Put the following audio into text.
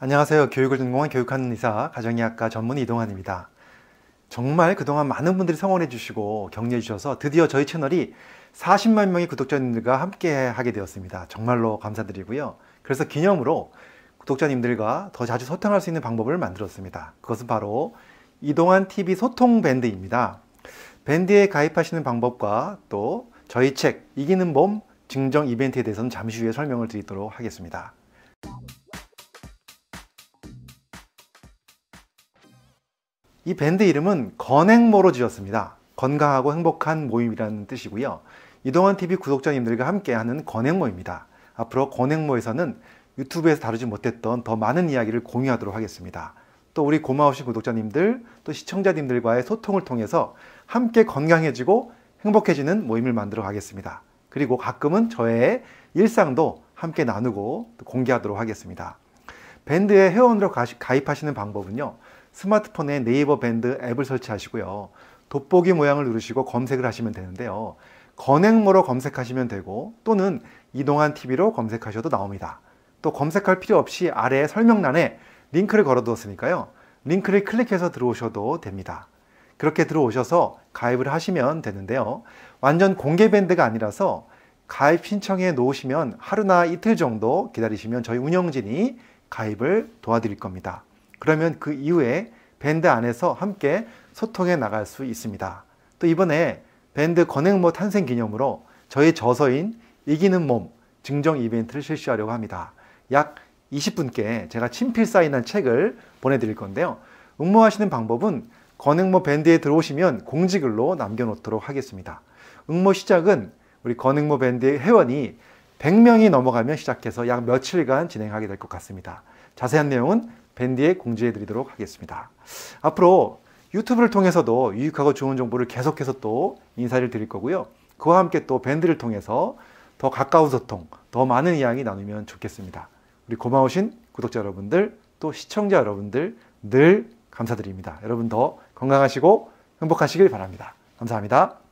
안녕하세요. 교육을 전공한 교육하는 의사 가정의학과 전문 이동환입니다. 정말 그동안 많은 분들이 성원해 주시고 격려해 주셔서 드디어 저희 채널이 40만 명의 구독자님들과 함께 하게 되었습니다. 정말로 감사드리고요. 그래서 기념으로 구독자님들과 더 자주 소통할 수 있는 방법을 만들었습니다. 그것은 바로 이동환 TV 소통 밴드입니다. 밴드에 가입하시는 방법과 또 저희 책 이기는 몸 증정 이벤트에 대해서는 잠시 후에 설명을 드리도록 하겠습니다. 이 밴드 이름은 건행모로 지었습니다. 건강하고 행복한 모임이라는 뜻이고요. 이동환 TV 구독자님들과 함께하는 건행모입니다. 앞으로 건행모에서는 유튜브에서 다루지 못했던 더 많은 이야기를 공유하도록 하겠습니다. 또 우리 고마우신 구독자님들, 또 시청자님들과의 소통을 통해서 함께 건강해지고 행복해지는 모임을 만들어 가겠습니다. 그리고 가끔은 저의 일상도 함께 나누고 공개하도록 하겠습니다. 밴드에 회원으로 가입하시는 방법은요. 스마트폰에 네이버 밴드 앱을 설치하시고요. 돋보기 모양을 누르시고 검색을 하시면 되는데요. 건행모로 검색하시면 되고 또는 이동한 TV로 검색하셔도 나옵니다. 또 검색할 필요 없이 아래 설명란에 링크를 걸어두었으니까요. 링크를 클릭해서 들어오셔도 됩니다. 그렇게 들어오셔서 가입을 하시면 되는데요. 완전 공개 밴드가 아니라서 가입 신청해 놓으시면 하루나 이틀 정도 기다리시면 저희 운영진이 가입을 도와드릴 겁니다. 그러면 그 이후에 밴드 안에서 함께 소통해 나갈 수 있습니다. 또 이번에 밴드 건행모 뭐 탄생 기념으로 저희 저서인 이기는 몸 증정 이벤트를 실시하려고 합니다. 약 20분께 제가 친필 사인한 책을 보내드릴 건데요. 응모하시는 방법은 건행모 뭐 밴드에 들어오시면 공지글로 남겨놓도록 하겠습니다. 응모 시작은 우리 건행모 뭐 밴드의 회원이 100명이 넘어가면 시작해서 약 며칠간 진행하게 될 것 같습니다. 자세한 내용은 밴디에 공지해 드리도록 하겠습니다. 앞으로 유튜브를 통해서도 유익하고 좋은 정보를 계속해서 또 인사를 드릴 거고요. 그와 함께 또 밴드를 통해서 더 가까운 소통, 더 많은 이야기 나누면 좋겠습니다. 우리 고마우신 구독자 여러분들, 또 시청자 여러분들 늘 감사드립니다. 여러분 더 건강하시고 행복하시길 바랍니다. 감사합니다.